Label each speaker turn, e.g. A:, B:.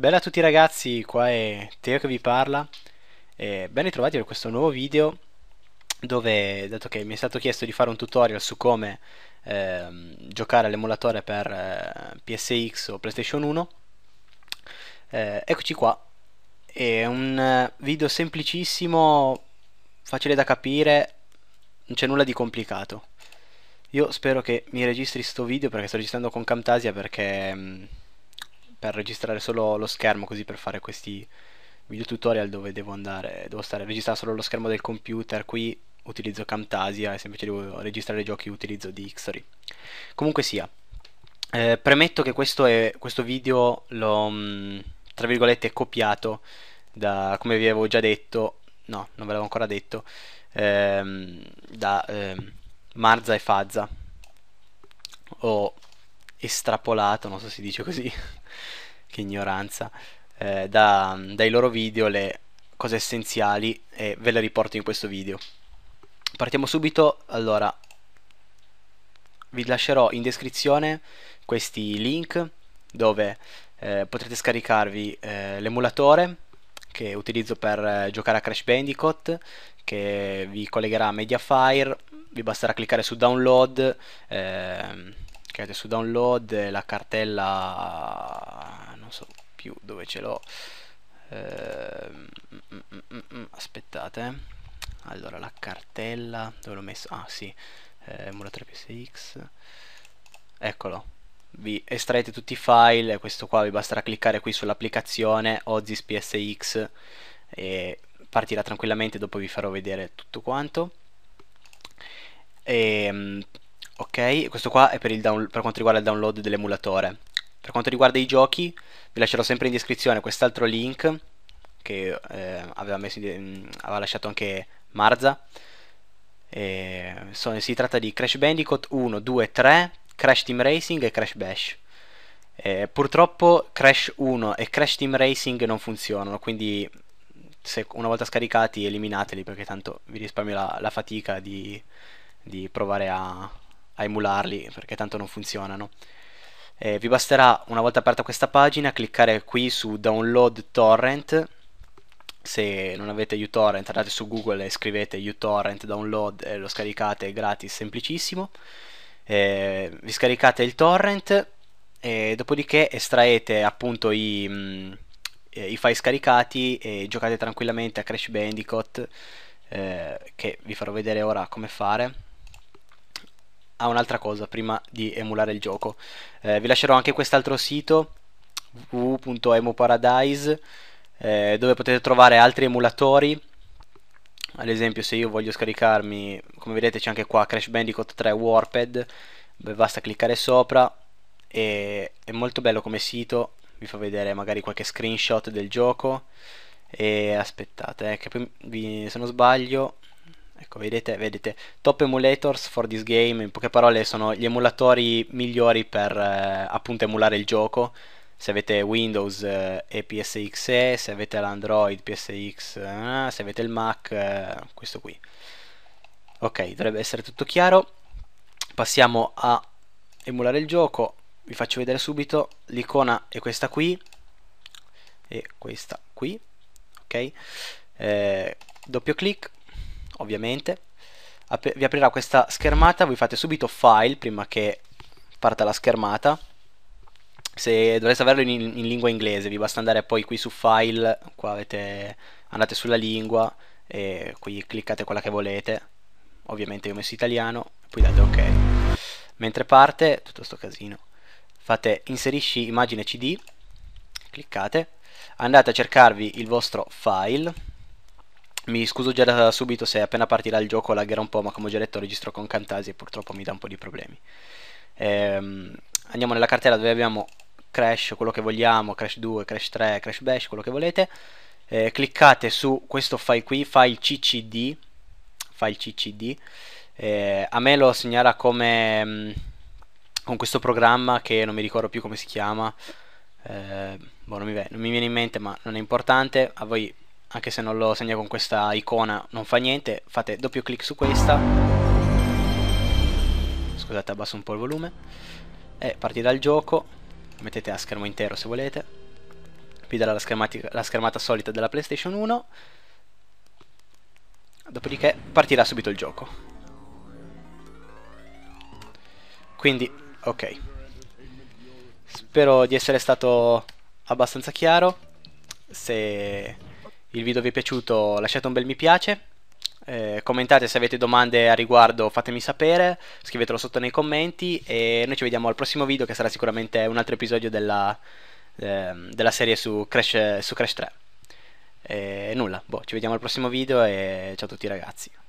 A: Bella a tutti ragazzi, qua è Teo che vi parla e ben ritrovati per questo nuovo video dove, dato che mi è stato chiesto di fare un tutorial su come eh, giocare all'emulatore per eh, PSX o PlayStation 1 eh, eccoci qua è un eh, video semplicissimo facile da capire non c'è nulla di complicato io spero che mi registri sto video perché sto registrando con Camtasia perché mm, per registrare solo lo schermo, così per fare questi video tutorial dove devo andare, devo stare a registrare solo lo schermo del computer, qui utilizzo Camtasia e se invece devo registrare i giochi utilizzo Dictionary. Comunque sia, eh, premetto che questo, è, questo video l'ho, mm, tra virgolette, copiato da, come vi avevo già detto, no, non ve l'avevo ancora detto, ehm, da ehm, Marza e Fazza, ho estrapolato, non so se si dice così, che ignoranza, eh, da, dai loro video le cose essenziali e ve le riporto in questo video. Partiamo subito, allora, vi lascerò in descrizione questi link dove eh, potrete scaricarvi eh, l'emulatore che utilizzo per eh, giocare a Crash Bandicoot che vi collegherà a Mediafire vi basterà cliccare su download ehm, cercate su download la cartella non so più dove ce l'ho ehm, mm, mm, mm, aspettate allora la cartella dove l'ho messo ah sì eh, emulatore PSX eccolo vi estraete tutti i file questo qua vi basterà cliccare qui sull'applicazione Ozis PSX e partirà tranquillamente dopo vi farò vedere tutto quanto e, ehm, ok? Questo qua è per, down, per quanto riguarda il download dell'emulatore. Per quanto riguarda i giochi, vi lascerò sempre in descrizione quest'altro link che eh, aveva, messo, eh, aveva, lasciato anche Marza. E, sono, si tratta di Crash Bandicoot 1, 2, 3, Crash Team Racing e Crash Bash. Eh, purtroppo Crash 1 e Crash Team Racing non funzionano, quindi se una volta scaricati eliminateli perché tanto vi risparmio la, la fatica di, di provare a, a emularli perché tanto non funzionano. Eh, vi basterà una volta aperta questa pagina cliccare qui su download torrent se non avete uTorrent andate su Google e scrivete uTorrent download e lo scaricate gratis, semplicissimo eh, vi scaricate il torrent e dopodiché estraete appunto i, mh, mm, i file scaricati e giocate tranquillamente a Crash Bandicoot eh, che vi farò vedere ora come fare a un'altra cosa prima di emulare il gioco. Eh, vi lascerò anche quest'altro sito www.emoparadise eh, dove potete trovare altri emulatori. Ad esempio, se io voglio scaricarmi, come vedete c'è anche qua Crash Bandicoot 3 Warped, beh, basta cliccare sopra e è molto bello come sito, vi fa vedere magari qualche screenshot del gioco e aspettate, eh, che poi vi, se non sbaglio Ecco, vedete, vedete, top emulators for this game, in poche parole sono gli emulatori migliori per eh, appunto emulare il gioco. Se avete Windows eh, e PSXE, se avete l'Android PSX, eh, se avete il Mac, eh, questo qui. Ok, dovrebbe essere tutto chiaro. Passiamo a emulare il gioco. Vi faccio vedere subito, l'icona è questa qui e questa qui, ok? Eh, doppio clic, ovviamente, Ap vi aprirà questa schermata, voi fate subito file prima che parta la schermata, se dovreste averlo in, in, lingua inglese vi basta andare poi qui su file, qua avete, andate sulla lingua e qui cliccate quella che volete, ovviamente io ho messo italiano, poi date ok. Mentre parte, tutto sto casino, fate inserisci immagine cd, cliccate, andate a cercarvi il vostro file mi scuso già da subito se appena partirà il gioco laggerà un po', ma come ho già detto registro con Cantasi e purtroppo mi dà un po' di problemi. Ehm, andiamo nella cartella dove abbiamo Crash, quello che vogliamo, Crash 2, Crash 3, Crash Bash, quello che volete. Eh, cliccate su questo file qui, file ccd, file ccd. Eh, a me lo segnala come mm, con questo programma che non mi ricordo più come si chiama. Eh, boh, non, mi, non mi viene in mente, ma non è importante. A voi anche se non lo segna con questa icona non fa niente fate doppio clic su questa scusate abbasso un po' il volume e partite dal gioco mettete a schermo intero se volete qui darà la, la schermata solita della playstation 1 dopodiché partirà subito il gioco quindi ok spero di essere stato abbastanza chiaro se il video vi è piaciuto lasciate un bel mi piace, eh, commentate se avete domande a riguardo fatemi sapere, scrivetelo sotto nei commenti e noi ci vediamo al prossimo video che sarà sicuramente un altro episodio della, eh, della serie su Crash, su Crash 3. E eh, nulla, boh, ci vediamo al prossimo video e ciao a tutti ragazzi.